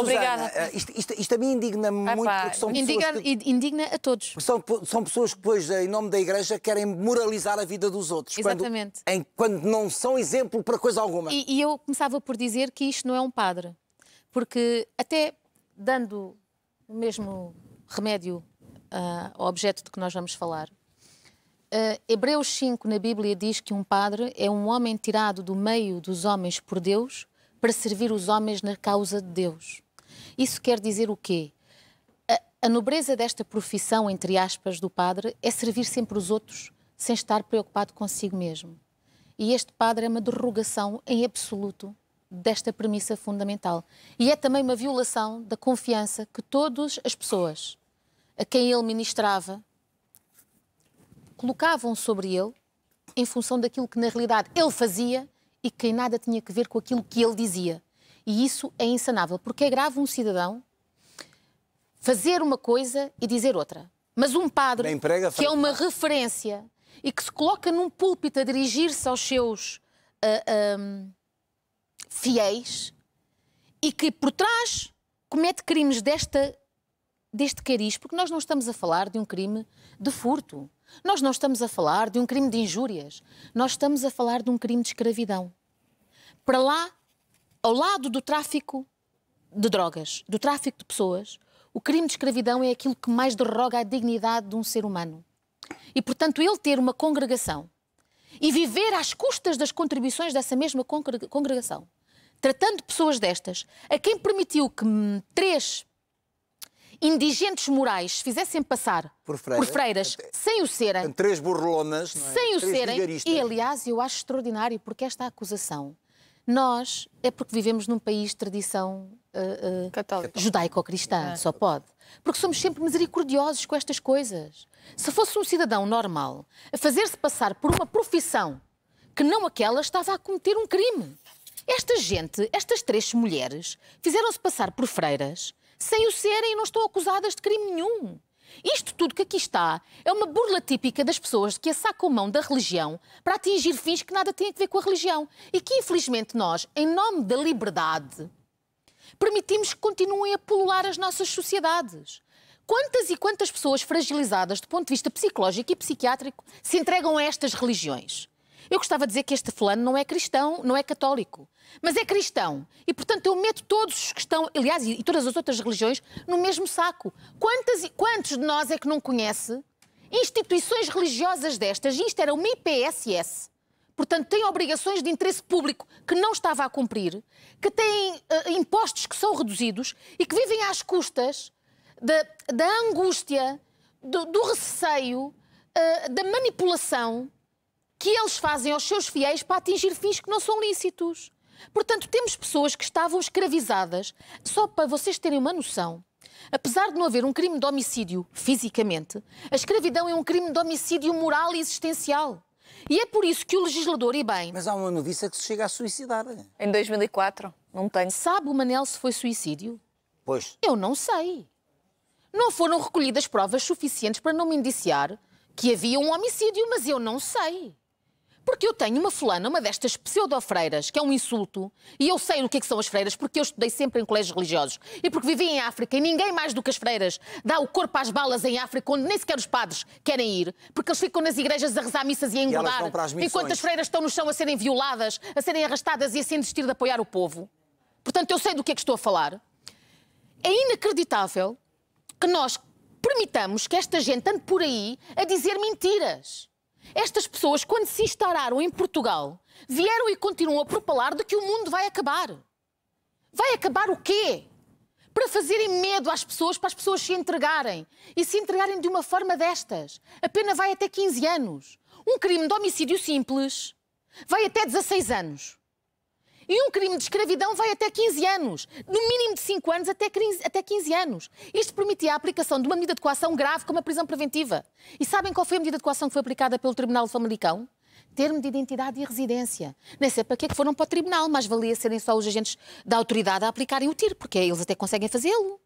Obrigada. Susana, eh, isto, isto, isto, a mim indigna-me ah, muito pá, porque são indiga, pessoas. Que, indigna a todos. São, são pessoas que, depois, em nome da Igreja, querem moralizar a vida dos outros. Exatamente. Quando, em, quando não são exemplo para coisa alguma. E, e eu começava por dizer que isto não é um padre. Porque, até dando o mesmo remédio uh, ao objeto de que nós vamos falar. Uh, Hebreus 5 na Bíblia diz que um padre é um homem tirado do meio dos homens por Deus para servir os homens na causa de Deus. Isso quer dizer o quê? A, a nobreza desta profissão, entre aspas, do padre é servir sempre os outros sem estar preocupado consigo mesmo. E este padre é uma derrogação em absoluto desta premissa fundamental. E é também uma violação da confiança que todas as pessoas a quem ele ministrava colocavam sobre ele em função daquilo que na realidade ele fazia e que em nada tinha a ver com aquilo que ele dizia. E isso é insanável, porque é grave um cidadão fazer uma coisa e dizer outra. Mas um padre, emprega, que é uma referência e que se coloca num púlpito a dirigir-se aos seus uh, ah, um, ah, fiéis e que por trás comete crimes desta, deste cariz, porque nós não estamos a falar de um crime de furto, nós não estamos a falar de um crime de injúrias, nós estamos a falar de um crime de escravidão. Para lá ao lado do tráfico de drogas, do tráfico de pessoas, o crime de escravidão é aquilo que mais derroga a dignidade de um ser humano. E, portanto, ele ter uma congregação e viver às custas das contribuições dessa mesma congregação, tratando pessoas destas, a quem permitiu que hum, três indigentes morais fizessem passar por freiras, por freiras até, sem o serem. Três burlonas, é? sem o três serem. E, aliás, eu acho extraordinário, porque esta acusação nós é porque vivemos num país de tradição uh, uh, judaico-cristã, é. só pode. Porque somos sempre misericordiosos com estas coisas. Se fosse um cidadão normal a fazer-se passar por uma profissão que não aquela, estava a cometer um crime. Esta gente, estas três mulheres, fizeram-se passar por freiras sem o serem e não estão acusadas de crime nenhum. Isto tudo que aqui está é uma burla típica das pessoas que a sacam mão da religião para atingir fins que nada têm a ver com a religião e que, infelizmente, nós, em nome da liberdade, permitimos que continuem a pulular as nossas sociedades. Quantas e quantas pessoas fragilizadas do ponto de vista psicológico e psiquiátrico se entregam a estas religiões? Eu gostava de dizer que este fulano não é cristão, não é católico, mas é cristão. E, portanto, eu meto todos os que estão, aliás, e todas as outras religiões, no mesmo saco. Quantas, quantos de nós é que não conhece instituições religiosas destas? Isto era uma IPSS. Portanto, tem obrigações de interesse público que não estava a cumprir, que tem uh, impostos que são reduzidos e que vivem às custas da, da angústia, do, do receio, uh, da manipulação que eles fazem aos seus fiéis para atingir fins que não são lícitos. Portanto, temos pessoas que estavam escravizadas, só para vocês terem uma noção. Apesar de não haver um crime de homicídio fisicamente, a escravidão é um crime de homicídio moral e existencial. E é por isso que o legislador, e bem. Mas há uma noviça que se chega a suicidar. Em 2004, não tenho. Sabe o Manel se foi suicídio? Pois. Eu não sei. Não foram recolhidas provas suficientes para não me indiciar que havia um homicídio, mas eu não sei. Porque eu tenho uma fulana, uma destas pseudo-freiras, que é um insulto, e eu sei o que, é que são as freiras, porque eu estudei sempre em colégios religiosos. E porque vivi em África, e ninguém mais do que as freiras dá o corpo às balas em África, onde nem sequer os padres querem ir, porque eles ficam nas igrejas a rezar missas e a engordar, enquanto as freiras estão no chão a serem violadas, a serem arrastadas e a sem desistir de apoiar o povo. Portanto, eu sei do que é que estou a falar. É inacreditável que nós permitamos que esta gente ande por aí a dizer mentiras. Estas pessoas, quando se instauraram em Portugal, vieram e continuam a propalar de que o mundo vai acabar. Vai acabar o quê? Para fazerem medo às pessoas, para as pessoas se entregarem. E se entregarem de uma forma destas. A pena vai até 15 anos. Um crime de homicídio simples vai até 16 anos. E um crime de escravidão vai até 15 anos. No mínimo de 5 anos até 15, até 15 anos. Isto permitia a aplicação de uma medida de coação grave como a prisão preventiva. E sabem qual foi a medida de coação que foi aplicada pelo Tribunal Famalicão? termo de identidade e residência. Nem sei para que é que foram para o tribunal, mas valia serem só os agentes da autoridade a aplicarem o tiro, porque eles até conseguem fazê-lo.